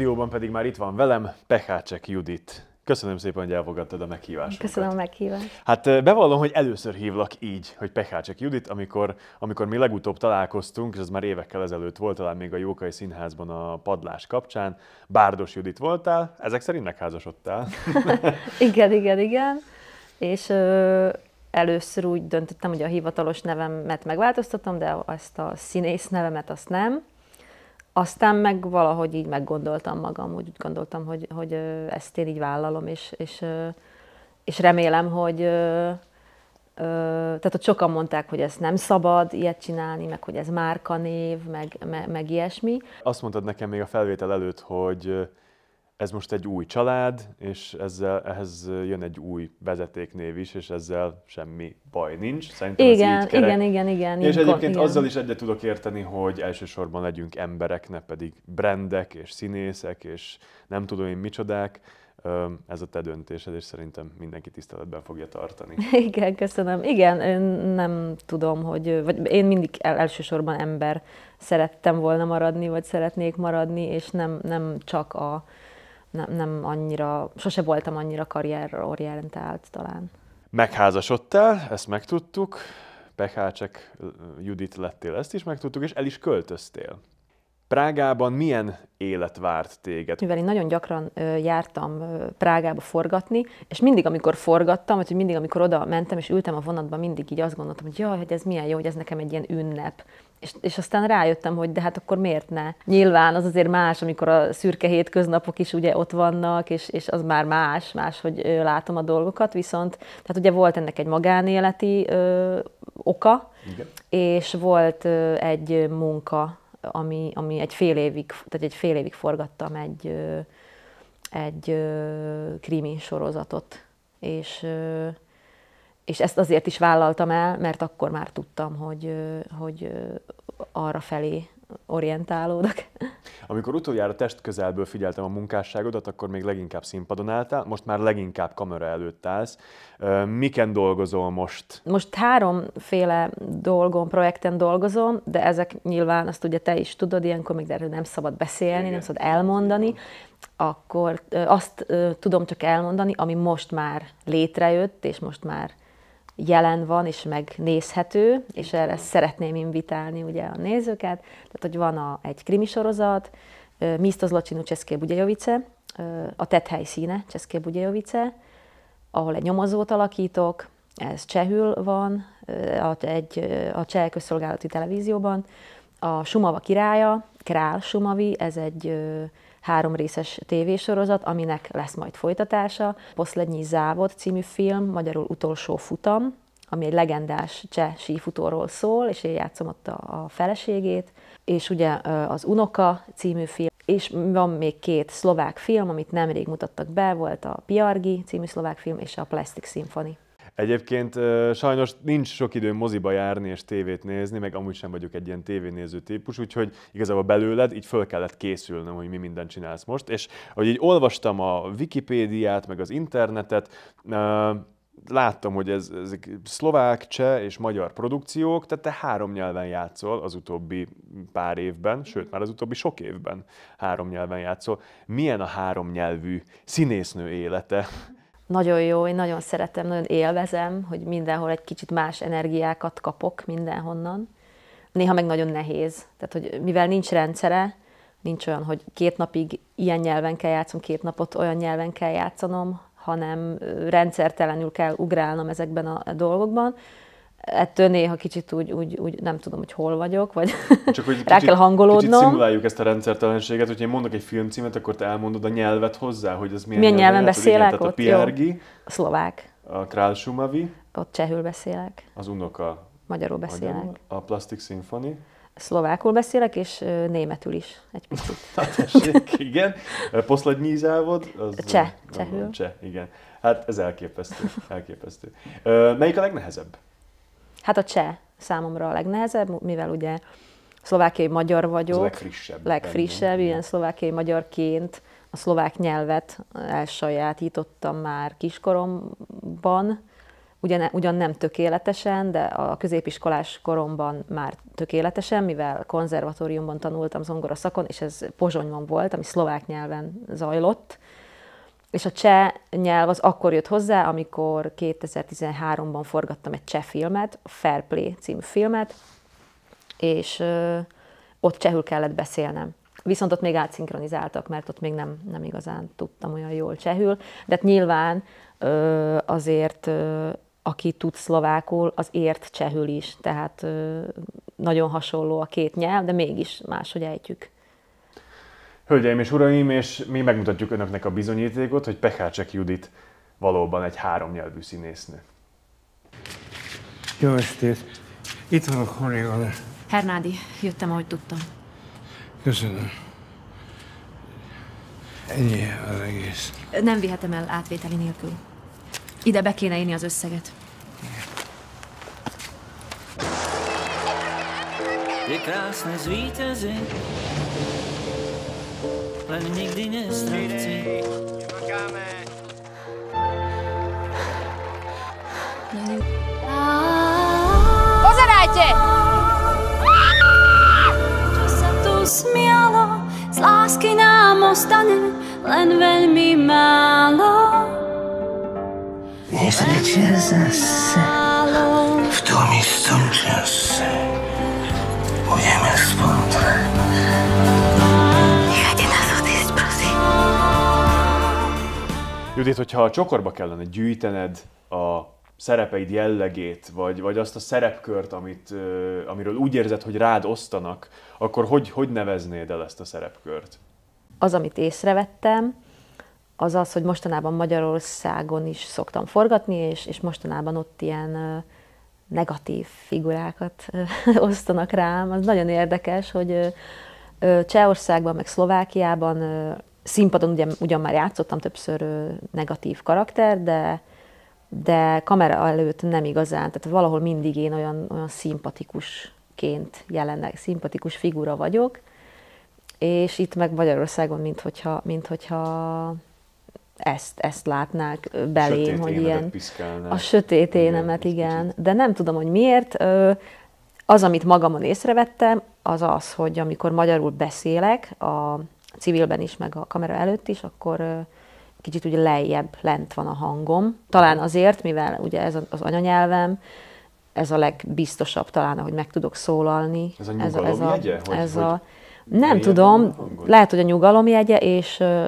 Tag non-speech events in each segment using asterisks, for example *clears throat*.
stúdióban pedig már itt van velem Pehácsek Judit. Köszönöm szépen, hogy elfogadtad a meghívást. Köszönöm a meghívást. Hát bevallom, hogy először hívlak így, hogy Pehácsek Judit, amikor, amikor mi legutóbb találkoztunk, és ez már évekkel ezelőtt volt, talán még a Jókai Színházban a padlás kapcsán, Bárdos Judit voltál, ezek szerint megházasodtál. *laughs* igen, igen, igen. És ö, először úgy döntöttem, hogy a hivatalos nevemet megváltoztatom, de azt a színész nevemet azt nem aztán meg valahogy így meggondoltam magam, úgy gondoltam, hogy, hogy ezt én így vállalom, és, és, és remélem, hogy tehát ott sokan mondták, hogy ez nem szabad ilyet csinálni, meg hogy ez márkanév, meg, meg, meg ilyesmi. Azt mondtad nekem még a felvétel előtt, hogy ez most egy új család, és ezzel, ehhez jön egy új vezetéknév is, és ezzel semmi baj nincs. Szerintem igen, ez így kerek. igen, igen, igen. És egyébként igen. azzal is egyet tudok érteni, hogy elsősorban legyünk emberek, ne pedig brendek, és színészek, és nem tudom én micsodák. Ez a te döntésed, és szerintem mindenki tiszteletben fogja tartani. *laughs* Igen, köszönöm. Igen, én nem tudom, hogy, vagy én mindig elsősorban ember szerettem volna maradni, vagy szeretnék maradni, és nem, nem csak a nem, nem annyira, sose voltam annyira karrierorientált talán. Megházasodtál, ezt megtudtuk, Pekácsek Judit lettél, ezt is megtudtuk, és el is költöztél. Prágában milyen élet várt téged? Mivel én nagyon gyakran jártam Prágába forgatni, és mindig, amikor forgattam, vagy mindig, amikor oda mentem és ültem a vonatban, mindig így azt gondoltam, hogy jaj, hogy ez milyen jó, hogy ez nekem egy ilyen ünnep. És, és aztán rájöttem, hogy de hát akkor miért ne? Nyilván az azért más, amikor a szürke hétköznapok is ugye ott vannak, és, és az már más, más, hogy látom a dolgokat, viszont tehát ugye volt ennek egy magánéleti ö, oka, Igen. és volt ö, egy munka ami, ami egy fél évig, tehát egy fél évig forgattam egy, egy krimi sorozatot, és, és ezt azért is vállaltam el, mert akkor már tudtam, hogy, hogy arra felé orientálódok. Amikor utoljára testközelből figyeltem a munkásságodat, akkor még leginkább színpadon álltál, most már leginkább kamera előtt állsz. Miken dolgozol most? Most háromféle dolgon, projekten dolgozom, de ezek nyilván, azt ugye te is tudod, ilyenkor még erről nem szabad beszélni, Igen. nem szabad elmondani akkor azt tudom csak elmondani, ami most már létrejött, és most már jelen van és megnézhető, és erre szeretném invitálni ugye a nézőket. Tehát, hogy van a, egy krimi sorozat, Mistoz locsinu České Budějovice, a tett helyszíne České Budějovice, ahol egy nyomozót alakítok, ez csehül van, a, egy, a cseh közszolgálati televízióban. A Sumava királya, Král Sumavi, ez egy három részes tévésorozat, aminek lesz majd folytatása. Poszlednyi Závod című film, magyarul utolsó futam, ami egy legendás cseh sífutóról szól, és én játszom ott a, a feleségét. És ugye az Unoka című film, és van még két szlovák film, amit nemrég mutattak be, volt a Piargi című szlovák film és a Plastic Symphony. Egyébként sajnos nincs sok időm moziba járni és tévét nézni, meg amúgy sem vagyok egy ilyen tévénéző típus, úgyhogy igazából belőled így föl kellett készülnöm, hogy mi mindent csinálsz most. És ahogy így olvastam a Wikipédiát, meg az internetet, láttam, hogy ez, ezek szlovák, cseh és magyar produkciók, tehát te három nyelven játszol az utóbbi pár évben, sőt már az utóbbi sok évben három nyelven játszol. Milyen a három nyelvű színésznő élete? nagyon jó, én nagyon szeretem, nagyon élvezem, hogy mindenhol egy kicsit más energiákat kapok mindenhonnan. Néha meg nagyon nehéz. Tehát, hogy mivel nincs rendszere, nincs olyan, hogy két napig ilyen nyelven kell játszom, két napot olyan nyelven kell játszanom, hanem rendszertelenül kell ugrálnom ezekben a dolgokban, ettől néha kicsit úgy, úgy, úgy nem tudom, hogy hol vagyok, vagy Csak hogy *laughs* rá kicsit, kell hangolódnom. Kicsit szimuláljuk ezt a rendszertelenséget, hogyha én mondok egy filmcímet, akkor te elmondod a nyelvet hozzá, hogy ez milyen, milyen nyelven beszélek ott? a Piargi, a szlovák, a Král Sumavi, ott csehül beszélek, az unoka, magyarul beszélek, a Plastic Symphony, szlovákul beszélek, és németül is egy picit. *laughs* tessék, igen. Poszladnyi závod? Az cseh, Cseh, igen. Hát ez elképesztő, elképesztő. Melyik a legnehezebb? Hát a cseh számomra a legnehezebb, mivel ugye szlovákiai magyar vagyok. Az legfrissebb. Legfrissebb, benne. ilyen szlovákiai magyarként a szlovák nyelvet elsajátítottam már kiskoromban, ugyan, ugyan nem tökéletesen, de a középiskolás koromban már tökéletesen, mivel konzervatóriumban tanultam zongora szakon, és ez Pozsonyban volt, ami szlovák nyelven zajlott, és a cseh nyelv az akkor jött hozzá, amikor 2013-ban forgattam egy cseh filmet, a Fair Play című filmet, és ott csehül kellett beszélnem. Viszont ott még átszinkronizáltak, mert ott még nem, nem igazán tudtam olyan jól csehül. De hát nyilván azért, aki tud szlovákul, az ért csehül is. Tehát nagyon hasonló a két nyelv, de mégis máshogy ejtjük. Hölgyeim és uraim, és mi megmutatjuk önöknek a bizonyítékot, hogy Pehácsek Judit valóban egy háromnyelvű színésznő. Jó estét! Itt van a kolléganő. Hernádi, jöttem, ahogy tudtam. Köszönöm. Ennyi az egész. Nem vihetem el átvételi nélkül. Ide be kéne írni az összeget. Igen. len nikdy nestravci. Pozerajte! Čo sa tu smialo, z lásky nám ostane len veľmi málo. Dnes zase. Judit, hogyha a csokorba kellene gyűjtened a szerepeid jellegét, vagy, vagy azt a szerepkört, amit, amiről úgy érzed, hogy rád osztanak, akkor hogy, hogy neveznéd el ezt a szerepkört? Az, amit észrevettem, az az, hogy mostanában Magyarországon is szoktam forgatni, és, és mostanában ott ilyen negatív figurákat *laughs* osztanak rám. Az nagyon érdekes, hogy Csehországban, meg Szlovákiában színpadon ugyan, ugyan már játszottam többször negatív karakter, de, de kamera előtt nem igazán, tehát valahol mindig én olyan, olyan szimpatikusként jelennek, szimpatikus figura vagyok, és itt meg Magyarországon, mint hogyha, mint hogyha ezt, ezt látnák belém, sötét hogy ilyen... piszkálnál. A sötét énemet, igen. igen. De nem tudom, hogy miért. Az, amit magamon észrevettem, az az, hogy amikor magyarul beszélek, a, civilben is, meg a kamera előtt is, akkor kicsit ugye lejjebb, lent van a hangom. Talán azért, mivel ugye ez az anyanyelvem, ez a legbiztosabb talán, hogy meg tudok szólalni. Ez a nyugalom ez a, jegye? Hogy, ez a, nem tudom, lehet, hogy a nyugalom jegye, és ö,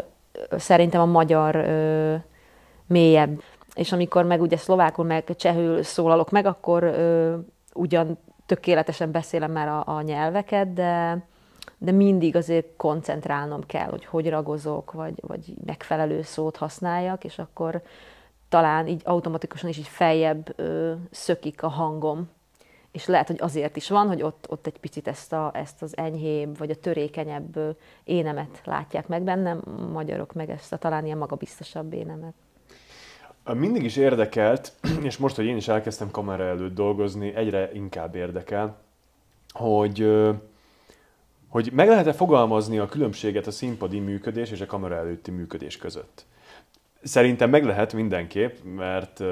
szerintem a magyar ö, mélyebb. És amikor meg ugye szlovákul, meg csehül szólalok meg, akkor ö, ugyan tökéletesen beszélem már a, a nyelveket, de de mindig azért koncentrálnom kell, hogy hogy ragozok, vagy, vagy megfelelő szót használjak, és akkor talán így automatikusan is így feljebb ö, szökik a hangom. És lehet, hogy azért is van, hogy ott, ott egy picit ezt, a, ezt az enyhébb, vagy a törékenyebb énemet látják meg bennem, magyarok meg ezt a talán ilyen magabiztosabb énemet. Mindig is érdekelt, *clears throat* és most, hogy én is elkezdtem kamera előtt dolgozni, egyre inkább érdekel, hogy hogy meg lehet-e fogalmazni a különbséget a színpadi működés és a kamera előtti működés között. Szerintem meg lehet mindenképp, mert uh,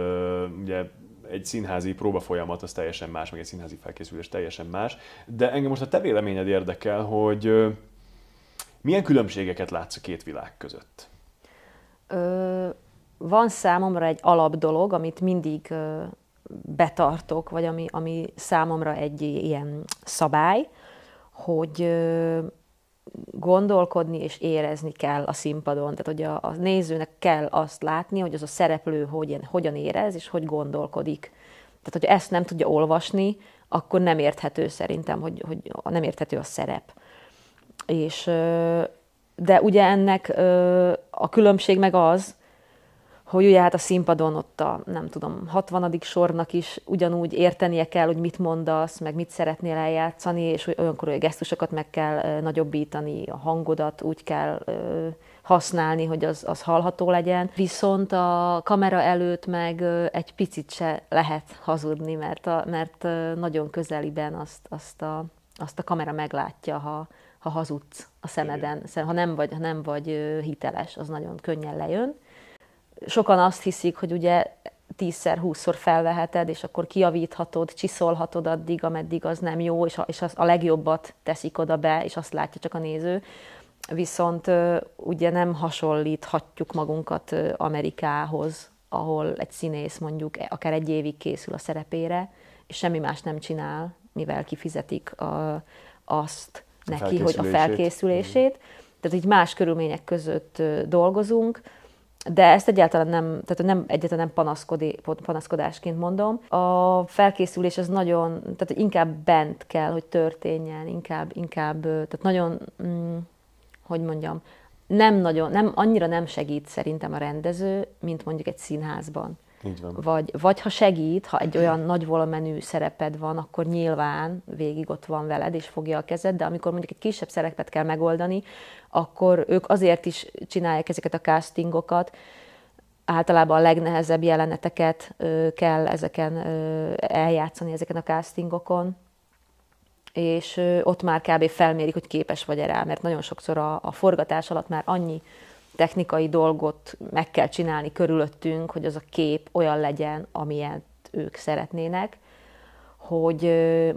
ugye egy színházi próba folyamat az teljesen más, meg egy színházi felkészülés teljesen más, de engem most a te véleményed érdekel, hogy uh, milyen különbségeket látsz a két világ között? Ö, van számomra egy alap dolog, amit mindig ö, betartok, vagy ami, ami számomra egy ilyen szabály, hogy gondolkodni és érezni kell a színpadon. Tehát, hogy a, a nézőnek kell azt látni, hogy az a szereplő hogyan, hogyan érez és hogy gondolkodik. Tehát, hogy ezt nem tudja olvasni, akkor nem érthető szerintem, hogy, hogy nem érthető a szerep. És, de ugye ennek a különbség meg az, hogy ugye hát a színpadon ott a, nem tudom, 60. sornak is ugyanúgy értenie kell, hogy mit mondasz, meg mit szeretnél eljátszani, és olyankor olyan gesztusokat meg kell nagyobbítani, a hangodat úgy kell használni, hogy az, az hallható legyen. Viszont a kamera előtt meg egy picit se lehet hazudni, mert, a, mert nagyon közeliben azt, azt, a, azt a kamera meglátja, ha, ha hazudsz a szemeden. Igen. Ha nem, vagy, ha nem vagy hiteles, az nagyon könnyen lejön sokan azt hiszik, hogy ugye tízszer, húszszor felveheted, és akkor kiavíthatod, csiszolhatod addig, ameddig az nem jó, és a, és a legjobbat teszik oda be, és azt látja csak a néző. Viszont ugye nem hasonlíthatjuk magunkat Amerikához, ahol egy színész mondjuk e, akár egy évig készül a szerepére, és semmi más nem csinál, mivel kifizetik a, azt neki, hogy a felkészülését. Tehát így más körülmények között dolgozunk, de ezt egyáltalán nem, tehát nem egyáltalán nem panaszkodi, panaszkodásként mondom. A felkészülés az nagyon, tehát inkább bent kell, hogy történjen, inkább, inkább, tehát nagyon, hm, hogy mondjam, nem nagyon, nem, annyira nem segít szerintem a rendező, mint mondjuk egy színházban. Így van. Vagy, vagy ha segít, ha egy olyan nagy volumenű szereped van, akkor nyilván végig ott van veled, és fogja a kezed, de amikor mondjuk egy kisebb szerepet kell megoldani, akkor ők azért is csinálják ezeket a castingokat, általában a legnehezebb jeleneteket ö, kell ezeken ö, eljátszani, ezeken a castingokon, és ö, ott már kb. felmérik, hogy képes vagy erre, mert nagyon sokszor a, a forgatás alatt már annyi technikai dolgot meg kell csinálni körülöttünk, hogy az a kép olyan legyen, amilyet ők szeretnének, hogy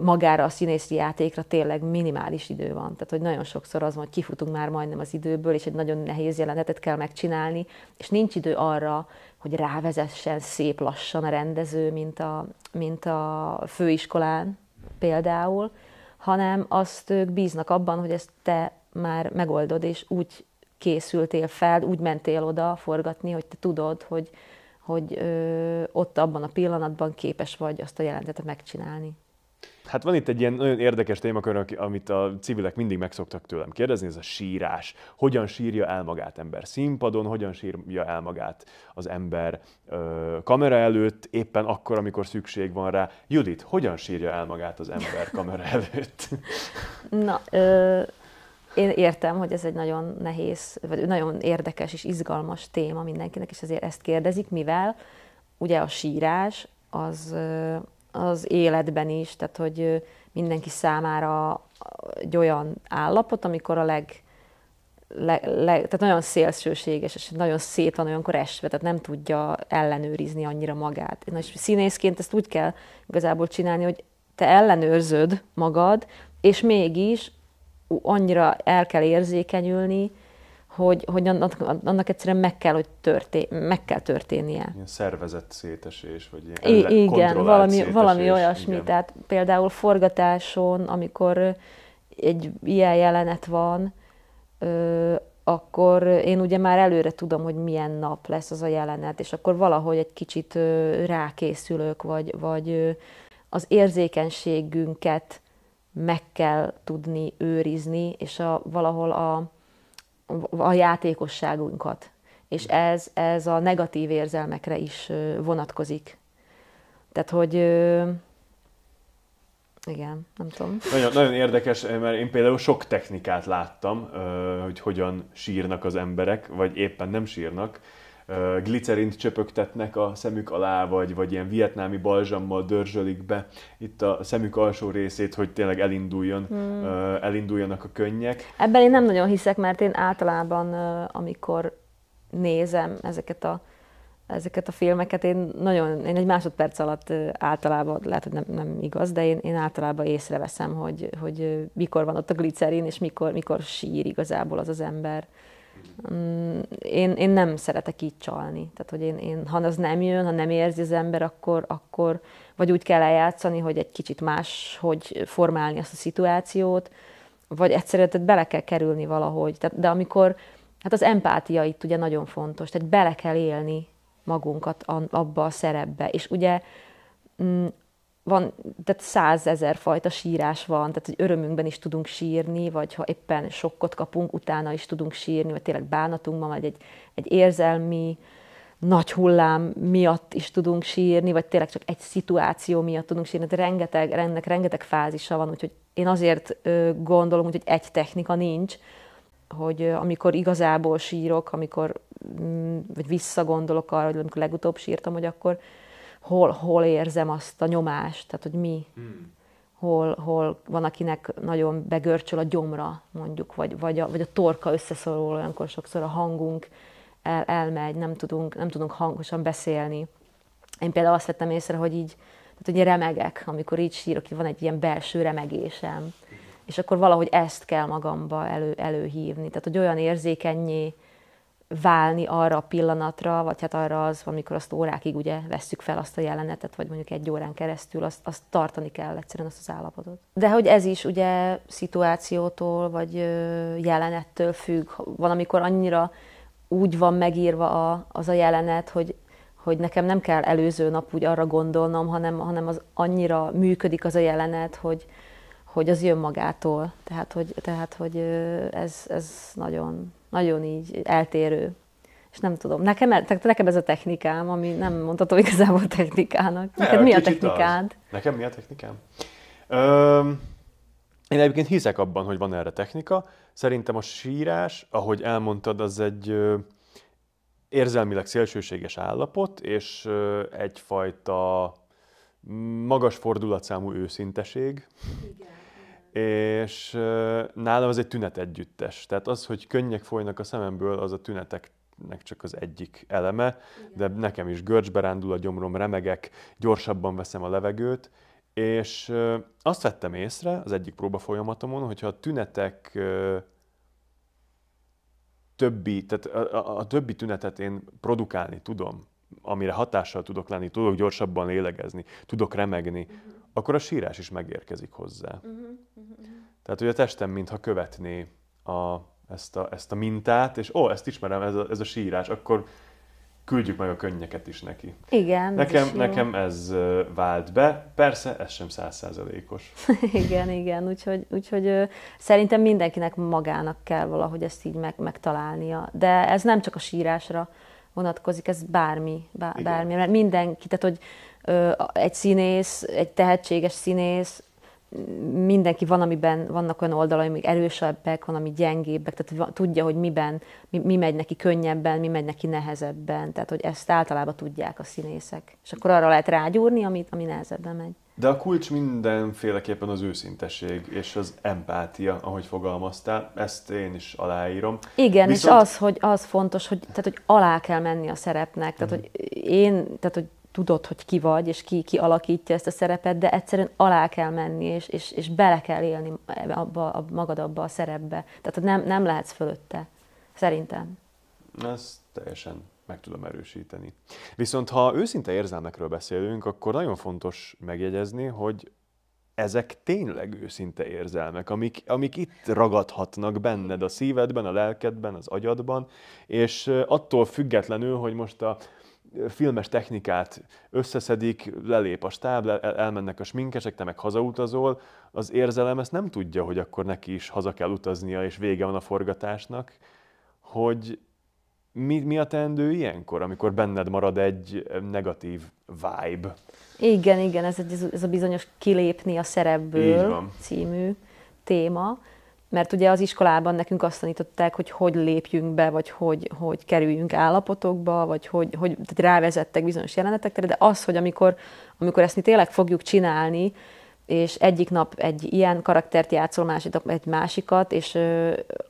magára a színészi játékra tényleg minimális idő van. Tehát, hogy nagyon sokszor az van, hogy kifutunk már majdnem az időből, és egy nagyon nehéz jelenetet kell megcsinálni, és nincs idő arra, hogy rávezessen szép lassan a rendező, mint a, mint a főiskolán például, hanem azt ők bíznak abban, hogy ezt te már megoldod, és úgy készültél fel, úgy mentél oda forgatni, hogy te tudod, hogy, hogy ö, ott abban a pillanatban képes vagy azt a jelentetet megcsinálni. Hát van itt egy ilyen nagyon érdekes témakör, amit a civilek mindig megszoktak tőlem kérdezni, ez a sírás. Hogyan sírja el magát ember színpadon, hogyan sírja el magát az ember ö, kamera előtt, éppen akkor, amikor szükség van rá. Judit, hogyan sírja el magát az ember kamera *laughs* előtt? Na, ö, én értem, hogy ez egy nagyon nehéz, vagy nagyon érdekes és izgalmas téma mindenkinek, és azért ezt kérdezik, mivel ugye a sírás az, az életben is, tehát hogy mindenki számára egy olyan állapot, amikor a leg, le, le, tehát nagyon szélsőséges, és nagyon szét van olyankor esve, tehát nem tudja ellenőrizni annyira magát. Na, és színészként ezt úgy kell igazából csinálni, hogy te ellenőrzöd magad, és mégis annyira el kell érzékenyülni, hogy, hogy annak, annak egyszerűen meg kell, hogy történ, meg kell történnie. Ilyen szervezett szétesés, vagy ilyen I- Igen, valami, szétesés, valami olyasmi. Igen. Tehát például forgatáson, amikor egy ilyen jelenet van, ö, akkor én ugye már előre tudom, hogy milyen nap lesz az a jelenet, és akkor valahogy egy kicsit ö, rákészülök, vagy, vagy ö, az érzékenységünket meg kell tudni őrizni, és a, valahol a, a játékosságunkat. És ez, ez a negatív érzelmekre is vonatkozik. Tehát, hogy igen, nem tudom. Nagyon, nagyon érdekes, eh, mert én például sok technikát láttam, hogy hogyan sírnak az emberek, vagy éppen nem sírnak glicerint csöpögtetnek a szemük alá, vagy, vagy ilyen vietnámi balzsammal dörzsölik be itt a szemük alsó részét, hogy tényleg elinduljon, hmm. elinduljanak a könnyek. Ebben én nem nagyon hiszek, mert én általában, amikor nézem ezeket a ezeket a filmeket én nagyon, én egy másodperc alatt általában, lehet, hogy nem, nem igaz, de én, én általában észreveszem, hogy, hogy mikor van ott a glicerin, és mikor, mikor sír igazából az az ember. Mm, én, én nem szeretek így csalni. Tehát, hogy én, én, ha az nem jön, ha nem érzi az ember, akkor, akkor vagy úgy kell eljátszani, hogy egy kicsit más, hogy formálni azt a szituációt, vagy egyszerűen tehát bele kell kerülni valahogy. Tehát, de amikor, hát az empátia itt ugye nagyon fontos, tehát bele kell élni magunkat abba a szerepbe. És ugye mm, van, tehát százezer fajta sírás van, tehát hogy örömünkben is tudunk sírni, vagy ha éppen sokkot kapunk, utána is tudunk sírni, vagy tényleg bánatunkban, vagy egy, egy érzelmi nagy hullám miatt is tudunk sírni, vagy tényleg csak egy szituáció miatt tudunk sírni. Tehát rengeteg, rendnek, rengeteg fázisa van, úgyhogy én azért gondolom, hogy egy technika nincs, hogy amikor igazából sírok, amikor, mm, vagy visszagondolok arra, hogy amikor legutóbb sírtam, hogy akkor hol, hol érzem azt a nyomást, tehát hogy mi, hmm. hol, hol van, akinek nagyon begörcsöl a gyomra, mondjuk, vagy, vagy, a, vagy a torka összeszorul, olyankor sokszor a hangunk el, elmegy, nem tudunk, nem tudunk hangosan beszélni. Én például azt vettem észre, hogy így, tehát hogy remegek, amikor így sírok, van egy ilyen belső remegésem, és akkor valahogy ezt kell magamba elő, előhívni, tehát hogy olyan érzékenyé válni arra a pillanatra, vagy hát arra az, amikor azt órákig ugye vesszük fel azt a jelenetet, vagy mondjuk egy órán keresztül, azt, azt tartani kell egyszerűen azt az állapotot. De hogy ez is ugye szituációtól, vagy jelenettől függ. Van, amikor annyira úgy van megírva a, az a jelenet, hogy hogy nekem nem kell előző nap úgy arra gondolnom, hanem, hanem az annyira működik az a jelenet, hogy, hogy az jön magától. Tehát, hogy, tehát, hogy ez, ez nagyon, nagyon így eltérő. És nem tudom, nekem, tehát nekem ez a technikám, ami nem mondható igazából technikának. Neked ne, mi a technikád? Az. Nekem mi a technikám? Öm, én egyébként hiszek abban, hogy van erre technika. Szerintem a sírás, ahogy elmondtad, az egy érzelmileg szélsőséges állapot, és egyfajta magas fordulatszámú őszinteség. Igen és nálam ez egy tünet együttes. Tehát az, hogy könnyek folynak a szememből, az a tünetek csak az egyik eleme, de nekem is görcsbe rándul a gyomrom, remegek, gyorsabban veszem a levegőt, és azt vettem észre az egyik próba folyamatomon, hogyha a tünetek többi, tehát a, a, a többi tünetet én produkálni tudom, amire hatással tudok lenni, tudok gyorsabban lélegezni, tudok remegni, uh-huh akkor a sírás is megérkezik hozzá. Uh-huh, uh-huh. Tehát, hogy a testem mintha követné a, ezt, a, ezt a mintát, és ó, ezt ismerem, ez a, ez a sírás, akkor küldjük meg a könnyeket is neki. Igen. Nekem, ez nekem ez vált be, persze ez sem százszázalékos. *laughs* igen, igen, úgyhogy, úgyhogy szerintem mindenkinek magának kell valahogy ezt így meg, megtalálnia. De ez nem csak a sírásra vonatkozik, ez bármi, bár, bármi, mert mindenki, tehát hogy egy színész, egy tehetséges színész, mindenki van, amiben vannak olyan oldalai, amik erősebbek, van, ami gyengébbek, tehát tudja, hogy miben, mi, mi megy neki könnyebben, mi megy neki nehezebben, tehát hogy ezt általában tudják a színészek. És akkor arra lehet rágyúrni, ami, ami nehezebben megy. De a kulcs mindenféleképpen az őszintesség és az empátia, ahogy fogalmaztál, ezt én is aláírom. Igen, Viszont... és az, hogy az fontos, hogy, tehát, hogy alá kell menni a szerepnek, tehát, mhm. hogy én, tehát, hogy tudod, hogy ki vagy, és ki, ki alakítja ezt a szerepet, de egyszerűen alá kell menni, és, és, és bele kell élni abba, a, magad abba a szerepbe. Tehát nem, nem lehetsz fölötte, szerintem. Ez teljesen meg tudom erősíteni. Viszont ha őszinte érzelmekről beszélünk, akkor nagyon fontos megjegyezni, hogy ezek tényleg őszinte érzelmek, amik, amik itt ragadhatnak benned, a szívedben, a lelkedben, az agyadban, és attól függetlenül, hogy most a filmes technikát összeszedik, lelép a stáb, elmennek a sminkesek, te meg hazautazol, az érzelem ezt nem tudja, hogy akkor neki is haza kell utaznia, és vége van a forgatásnak, hogy mi, mi a teendő ilyenkor, amikor benned marad egy negatív vibe? Igen, igen, ez, egy, ez a bizonyos kilépni a szerepből című téma mert ugye az iskolában nekünk azt tanították, hogy hogy lépjünk be, vagy hogy, hogy kerüljünk állapotokba, vagy hogy, hogy tehát rávezettek bizonyos jelenetekre, de az, hogy amikor, amikor ezt mi tényleg fogjuk csinálni, és egyik nap egy ilyen karaktert játszol, másik nap egy másikat, és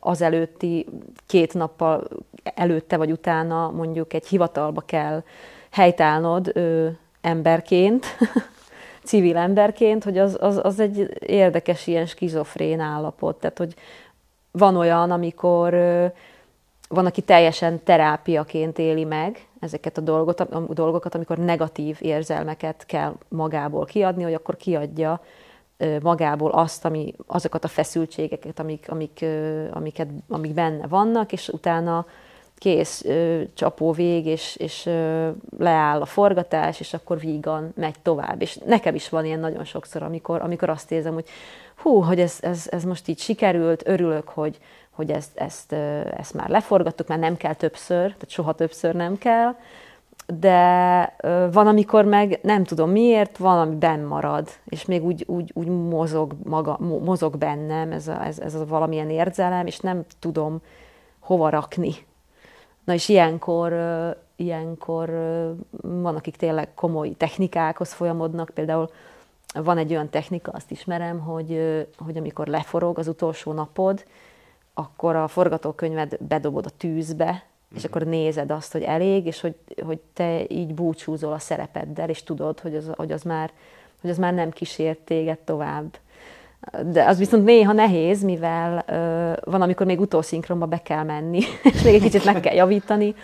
az előtti két nappal előtte vagy utána mondjuk egy hivatalba kell helytállnod ö, emberként, *laughs* civil emberként, hogy az, az, az egy érdekes ilyen skizofrén állapot. Tehát, hogy van olyan, amikor van, aki teljesen terápiaként éli meg ezeket a, dolgot, a dolgokat, amikor negatív érzelmeket kell magából kiadni, hogy akkor kiadja magából azt, ami, azokat a feszültségeket, amik, amik, amiket, amik benne vannak, és utána kész ö, csapó vég, és, és ö, leáll a forgatás, és akkor vígan megy tovább. És nekem is van ilyen nagyon sokszor, amikor, amikor azt érzem, hogy hú, hogy ez, ez, ez most így sikerült, örülök, hogy, hogy ezt, ezt, ezt már leforgattuk, mert nem kell többször, tehát soha többször nem kell, de van, amikor meg nem tudom miért, van, ami benn marad, és még úgy, úgy, úgy mozog, maga, mozog bennem ez a, ez, ez a valamilyen érzelem, és nem tudom hova rakni Na és ilyenkor, ilyenkor van, akik tényleg komoly technikákhoz folyamodnak, például van egy olyan technika, azt ismerem, hogy, hogy amikor leforog az utolsó napod, akkor a forgatókönyved bedobod a tűzbe, és mhm. akkor nézed azt, hogy elég, és hogy, hogy te így búcsúzol a szerepeddel, és tudod, hogy az, hogy az, már, hogy az már nem kísért téged tovább. De az viszont néha nehéz, mivel ö, van, amikor még utolszinkronba be kell menni, *laughs* és még egy kicsit meg kell javítani,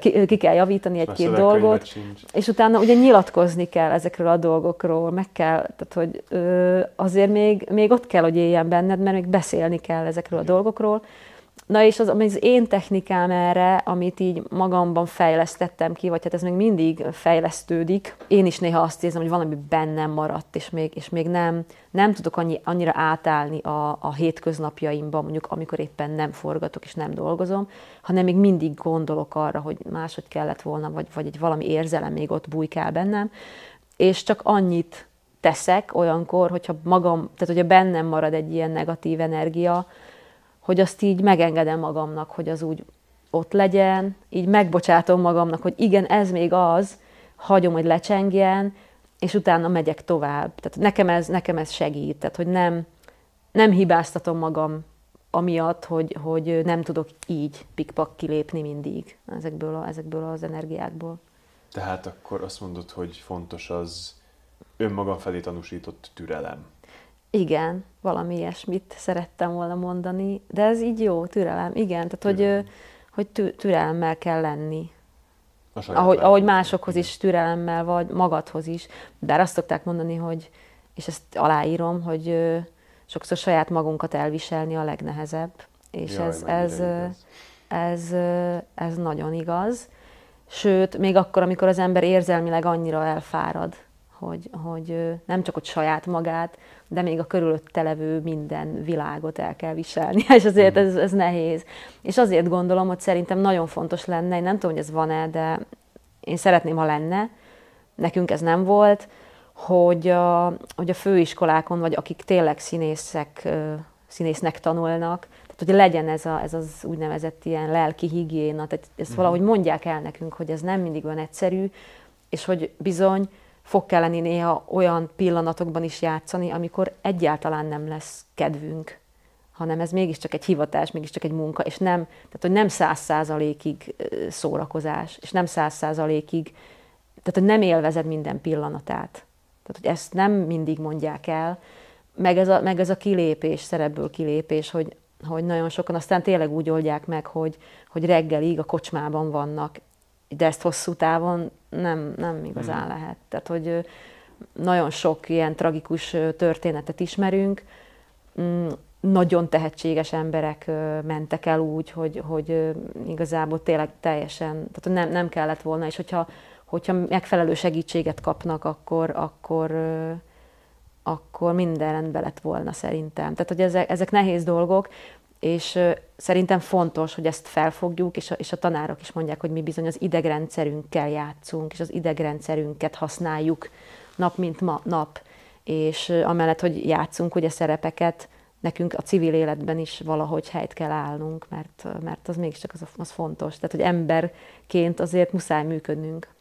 ki, ki kell javítani egy-két dolgot, és utána ugye nyilatkozni kell ezekről a dolgokról, meg kell, tehát hogy ö, azért még, még ott kell, hogy éljen benned, mert még beszélni kell ezekről a dolgokról, Na és az, az én technikám erre, amit így magamban fejlesztettem ki, vagy hát ez még mindig fejlesztődik, én is néha azt érzem, hogy valami bennem maradt, és még, és még nem, nem tudok annyi, annyira átállni a, a hétköznapjaimban, mondjuk amikor éppen nem forgatok és nem dolgozom, hanem még mindig gondolok arra, hogy máshogy kellett volna, vagy, vagy egy valami érzelem még ott bujkál bennem, és csak annyit teszek olyankor, hogyha magam, tehát hogyha bennem marad egy ilyen negatív energia, hogy azt így megengedem magamnak, hogy az úgy ott legyen, így megbocsátom magamnak, hogy igen, ez még az, hagyom, hogy lecsengjen, és utána megyek tovább. Tehát nekem ez, nekem ez segít, tehát hogy nem, nem hibáztatom magam amiatt, hogy, hogy nem tudok így pikpak kilépni mindig ezekből, a, ezekből az energiákból. Tehát akkor azt mondod, hogy fontos az önmagam felé tanúsított türelem igen, valami ilyesmit szerettem volna mondani, de ez így jó, türelem, igen, tehát hogy, hogy türelemmel kell lenni. Ahogy, ahogy másokhoz is türelemmel vagy, magadhoz is, bár azt szokták mondani, hogy, és ezt aláírom, hogy sokszor saját magunkat elviselni a legnehezebb, és Jaj, ez, ez, ez, ez, ez nagyon igaz. Sőt, még akkor, amikor az ember érzelmileg annyira elfárad, hogy, hogy nem csak ott saját magát, de még a körülötte levő minden világot el kell viselni, *laughs* és azért mhm. ez, ez nehéz. És azért gondolom, hogy szerintem nagyon fontos lenne, én nem tudom, hogy ez van-e, de én szeretném, ha lenne, nekünk ez nem volt, hogy a, hogy a főiskolákon, vagy akik tényleg színészek, színésznek tanulnak, tehát hogy legyen ez, a, ez az úgynevezett ilyen lelki higiéna, tehát ezt mhm. valahogy mondják el nekünk, hogy ez nem mindig olyan egyszerű, és hogy bizony, fog kelleni néha olyan pillanatokban is játszani, amikor egyáltalán nem lesz kedvünk, hanem ez mégiscsak egy hivatás, mégiscsak egy munka, és nem, tehát hogy nem száz százalékig szórakozás, és nem száz százalékig, tehát hogy nem élvezed minden pillanatát. Tehát, hogy ezt nem mindig mondják el, meg ez a, meg ez a kilépés, szerepből kilépés, hogy, hogy nagyon sokan aztán tényleg úgy oldják meg, hogy, hogy reggelig a kocsmában vannak, de ezt hosszú távon nem, nem igazán hmm. lehet. Tehát, hogy nagyon sok ilyen tragikus történetet ismerünk, mm, nagyon tehetséges emberek mentek el úgy, hogy, hogy igazából tényleg teljesen, tehát nem, nem kellett volna, és hogyha, hogyha megfelelő segítséget kapnak, akkor, akkor, akkor minden rendben lett volna szerintem. Tehát, hogy ezek, ezek nehéz dolgok, és szerintem fontos, hogy ezt felfogjuk, és a, és a tanárok is mondják, hogy mi bizony az idegrendszerünkkel játszunk, és az idegrendszerünket használjuk nap mint ma, nap. És amellett, hogy játszunk ugye szerepeket, nekünk a civil életben is valahogy helyt kell állnunk, mert, mert az mégiscsak az, az fontos. Tehát, hogy emberként azért muszáj működnünk.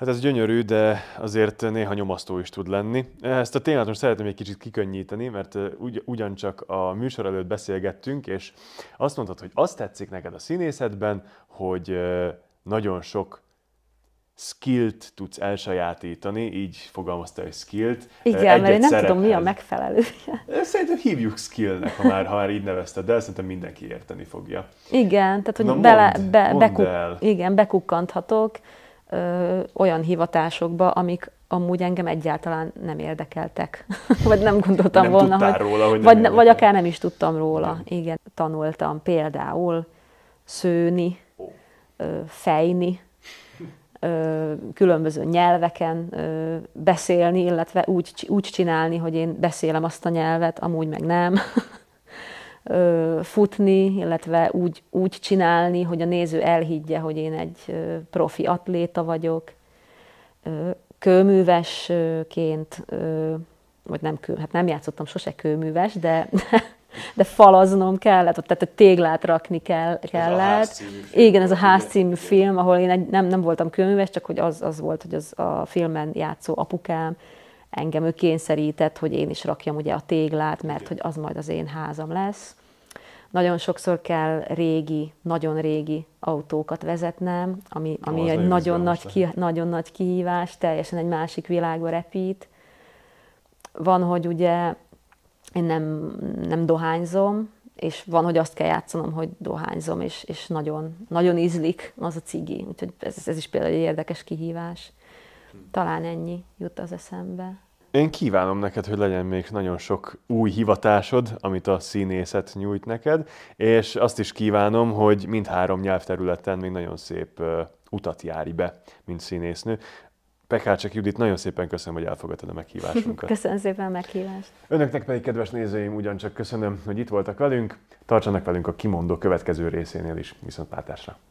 Hát ez gyönyörű, de azért néha nyomasztó is tud lenni. Ezt a témát most szeretném egy kicsit kikönnyíteni, mert ugy, ugyancsak a műsor előtt beszélgettünk, és azt mondtad, hogy azt tetszik neked a színészetben, hogy nagyon sok skillt tudsz elsajátítani, így fogalmazta, egy skillt. Igen, Egyet mert én nem szerephez. tudom, mi a megfelelő. Szerintem hívjuk skillnek, ha már, ha már így nevezted, de szerintem mindenki érteni fogja. Igen, tehát hogy Na bele, mondd, be, mondd bekup, igen, bekukkanthatok ö, olyan hivatásokba, amik amúgy engem egyáltalán nem érdekeltek, *laughs* vagy nem gondoltam nem volna, hogy, róla, hogy vagy, nem vagy akár nem is tudtam róla. Nem. Igen, tanultam például szőni, ö, fejni, ö, különböző nyelveken ö, beszélni, illetve úgy, úgy csinálni, hogy én beszélem azt a nyelvet, amúgy meg nem. *laughs* futni, illetve úgy, úgy csinálni, hogy a néző elhiggye, hogy én egy profi atléta vagyok, kőművesként, vagy nem kő, hát nem játszottam sose kőműves, de, *laughs* de falaznom kellett, ott, tehát a téglát rakni kell, kellett. Ez film, Igen, ez a ház című film, ahol én egy, nem, nem voltam kőműves, csak hogy az, az volt, hogy az a filmen játszó apukám, engem ő kényszerített, hogy én is rakjam ugye a téglát, mert hogy az majd az én házam lesz. Nagyon sokszor kell régi, nagyon régi autókat vezetnem, ami, ami egy nagyon nagy, ki, nagyon nagy kihívás, teljesen egy másik világba repít. Van, hogy ugye én nem, nem dohányzom, és van, hogy azt kell játszanom, hogy dohányzom, és, és nagyon, nagyon ízlik az a cigi. Úgyhogy ez, ez is például egy érdekes kihívás. Talán ennyi jut az eszembe. Én kívánom neked, hogy legyen még nagyon sok új hivatásod, amit a színészet nyújt neked, és azt is kívánom, hogy mindhárom nyelvterületen még nagyon szép utat járj be, mint színésznő. Pekácsek Judit, nagyon szépen köszönöm, hogy elfogadtad a meghívásunkat. *laughs* Köszönöm szépen a meghívást. Önöknek pedig, kedves nézőim, ugyancsak köszönöm, hogy itt voltak velünk. Tartsanak velünk a kimondó következő részénél is. Viszontlátásra!